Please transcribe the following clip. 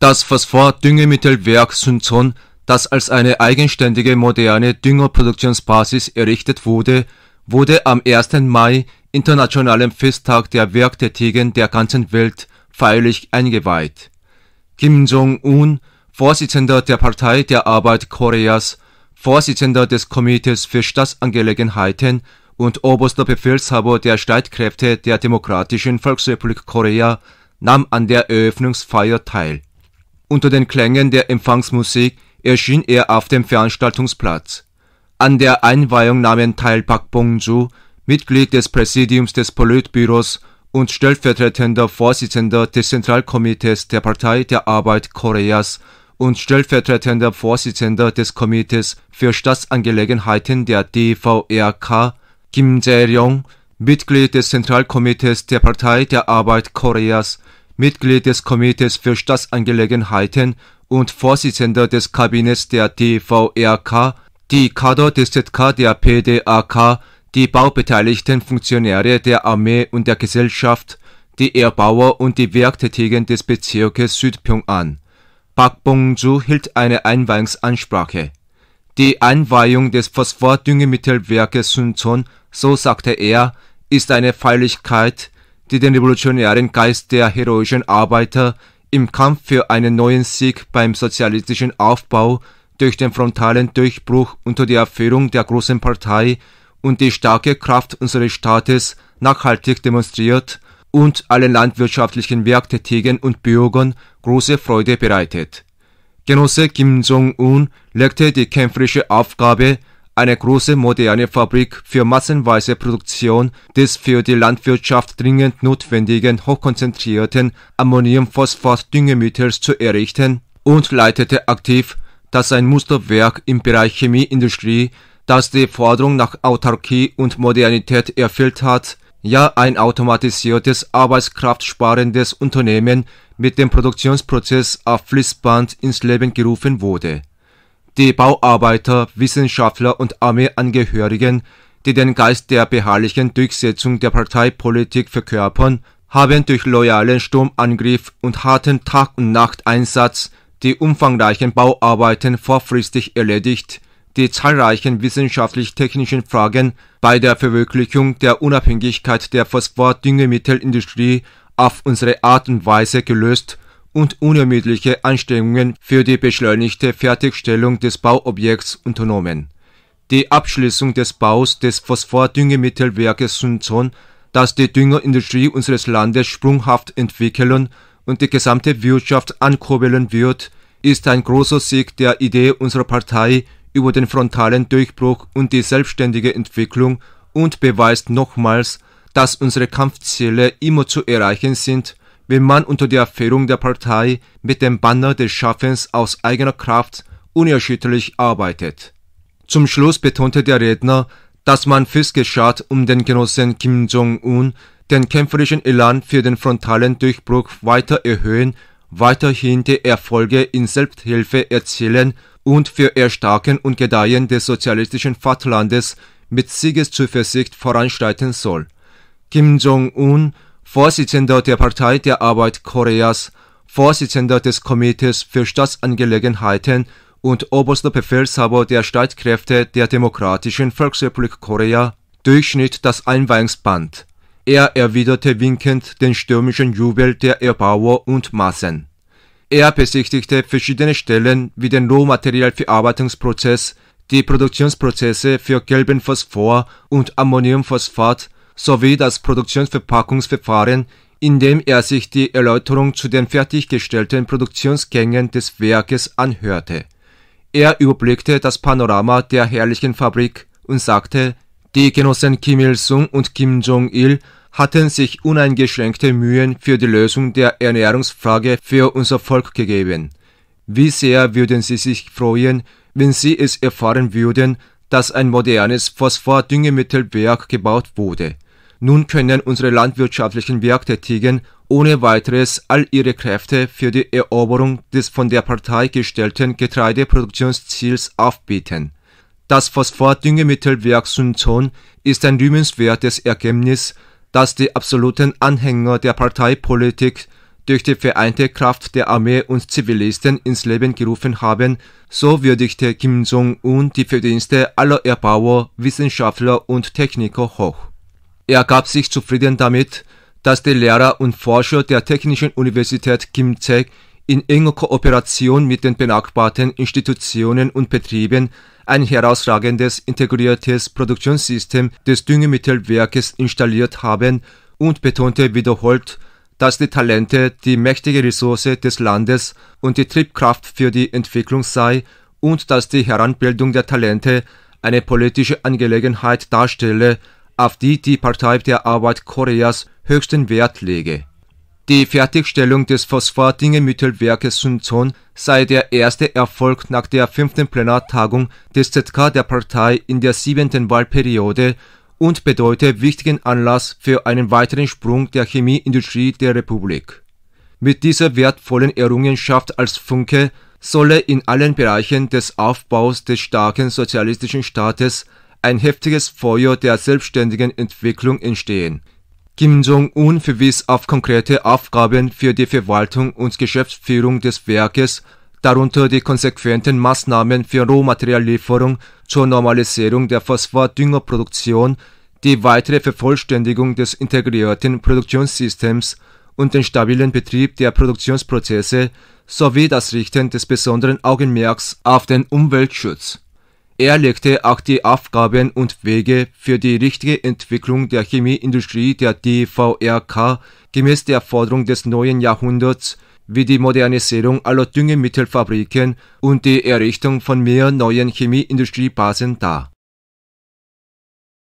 Das Phosphor-Düngemittelwerk Sünzon, das als eine eigenständige moderne Düngerproduktionsbasis errichtet wurde, wurde am 1. Mai, internationalem Festtag der Werktätigen der ganzen Welt, feierlich eingeweiht. Kim Jong-un, Vorsitzender der Partei der Arbeit Koreas, Vorsitzender des Komitees für Staatsangelegenheiten und oberster Befehlshaber der Streitkräfte der Demokratischen Volksrepublik Korea, nahm an der Eröffnungsfeier teil unter den Klängen der Empfangsmusik erschien er auf dem Veranstaltungsplatz. An der Einweihung nahmen teil Pak Bong-ju, Mitglied des Präsidiums des Politbüros und stellvertretender Vorsitzender des Zentralkomitees der Partei der Arbeit Koreas und stellvertretender Vorsitzender des Komitees für Staatsangelegenheiten der DVRK, Kim Jae-ryong, Mitglied des Zentralkomitees der Partei der Arbeit Koreas Mitglied des Komitees für Staatsangelegenheiten und Vorsitzender des Kabinetts der DVRK, die Kader des ZK der PDAK, die baubeteiligten Funktionäre der Armee und der Gesellschaft, die Erbauer und die Werktätigen des Bezirkes Südpyongan. Park Bong-ju hielt eine Einweihungsansprache. Die Einweihung des Phosphordüngemittelwerkes Suncheon, so sagte er, ist eine Feierlichkeit, die den revolutionären Geist der heroischen Arbeiter im Kampf für einen neuen Sieg beim sozialistischen Aufbau durch den frontalen Durchbruch unter der Erführung der großen Partei und die starke Kraft unseres Staates nachhaltig demonstriert und allen landwirtschaftlichen Werktätigen und Bürgern große Freude bereitet. Genosse Kim Jong-un legte die kämpferische Aufgabe eine große moderne Fabrik für massenweise Produktion des für die Landwirtschaft dringend notwendigen hochkonzentrierten Ammoniumphosphat-Düngemittels zu errichten und leitete aktiv, dass ein Musterwerk im Bereich Chemieindustrie, das die Forderung nach Autarkie und Modernität erfüllt hat, ja ein automatisiertes, arbeitskraftsparendes Unternehmen mit dem Produktionsprozess auf Fließband ins Leben gerufen wurde die Bauarbeiter, Wissenschaftler und Armeeangehörigen, die den Geist der beharrlichen Durchsetzung der Parteipolitik verkörpern, haben durch loyalen Sturmangriff und harten Tag- und Nachteinsatz die umfangreichen Bauarbeiten vorfristig erledigt, die zahlreichen wissenschaftlich-technischen Fragen bei der Verwirklichung der Unabhängigkeit der Phosphor-Düngemittelindustrie auf unsere Art und Weise gelöst und unermüdliche Anstrengungen für die beschleunigte Fertigstellung des Bauobjekts unternommen. Die Abschließung des Baus des Phosphordüngemittelwerkes Sunzon, das die Düngerindustrie unseres Landes sprunghaft entwickeln und die gesamte Wirtschaft ankurbeln wird, ist ein großer Sieg der Idee unserer Partei über den frontalen Durchbruch und die selbstständige Entwicklung und beweist nochmals, dass unsere Kampfziele immer zu erreichen sind wenn man unter der Führung der Partei mit dem Banner des Schaffens aus eigener Kraft unerschütterlich arbeitet. Zum Schluss betonte der Redner, dass man fürs geschart, um den Genossen Kim Jong-un den kämpferischen Elan für den frontalen Durchbruch weiter erhöhen, weiterhin die Erfolge in Selbsthilfe erzielen und für Erstarken und Gedeihen des sozialistischen Vaterlandes mit Siegeszuversicht voranschreiten soll. Kim Jong-un Vorsitzender der Partei der Arbeit Koreas, Vorsitzender des Komitees für Staatsangelegenheiten und oberster Befehlshaber der Streitkräfte der Demokratischen Volksrepublik Korea durchschnitt das Einweihungsband. Er erwiderte winkend den stürmischen Jubel der Erbauer und Massen. Er besichtigte verschiedene Stellen wie den Rohmaterialverarbeitungsprozess, die Produktionsprozesse für gelben Phosphor und Ammoniumphosphat sowie das Produktionsverpackungsverfahren, in dem er sich die Erläuterung zu den fertiggestellten Produktionsgängen des Werkes anhörte. Er überblickte das Panorama der herrlichen Fabrik und sagte, die Genossen Kim Il-sung und Kim Jong-il hatten sich uneingeschränkte Mühen für die Lösung der Ernährungsfrage für unser Volk gegeben. Wie sehr würden sie sich freuen, wenn sie es erfahren würden, dass ein modernes Phosphordüngemittelwerk gebaut wurde. Nun können unsere landwirtschaftlichen Werktätigen ohne weiteres all ihre Kräfte für die Eroberung des von der Partei gestellten Getreideproduktionsziels aufbieten. Das Phosphordüngemittelwerk Sunzon ist ein rühmenswertes Ergebnis, das die absoluten Anhänger der Parteipolitik durch die vereinte Kraft der Armee und Zivilisten ins Leben gerufen haben, so würdigte Kim Jong-un die Verdienste aller Erbauer, Wissenschaftler und Techniker hoch. Er gab sich zufrieden damit, dass die Lehrer und Forscher der Technischen Universität Gimtek in enger Kooperation mit den benachbarten Institutionen und Betrieben ein herausragendes integriertes Produktionssystem des Düngemittelwerkes installiert haben und betonte wiederholt, dass die Talente die mächtige Ressource des Landes und die Triebkraft für die Entwicklung sei und dass die Heranbildung der Talente eine politische Angelegenheit darstelle, auf die die Partei der Arbeit Koreas höchsten Wert lege. Die Fertigstellung des Phosphat-Dingemittelwerkes Suncheon sei der erste Erfolg nach der fünften Plenartagung des ZK der Partei in der siebenten Wahlperiode und bedeute wichtigen Anlass für einen weiteren Sprung der Chemieindustrie der Republik. Mit dieser wertvollen Errungenschaft als Funke solle in allen Bereichen des Aufbaus des starken sozialistischen Staates ein heftiges Feuer der selbstständigen Entwicklung entstehen. Kim Jong-un verwies auf konkrete Aufgaben für die Verwaltung und Geschäftsführung des Werkes, darunter die konsequenten Maßnahmen für Rohmateriallieferung zur Normalisierung der Phosphatdüngerproduktion, die weitere Vervollständigung des integrierten Produktionssystems und den stabilen Betrieb der Produktionsprozesse sowie das Richten des besonderen Augenmerks auf den Umweltschutz er legte auch die Aufgaben und Wege für die richtige Entwicklung der Chemieindustrie der DVRK gemäß der Forderung des neuen Jahrhunderts wie die Modernisierung aller Düngemittelfabriken und die Errichtung von mehr neuen Chemieindustriebasen dar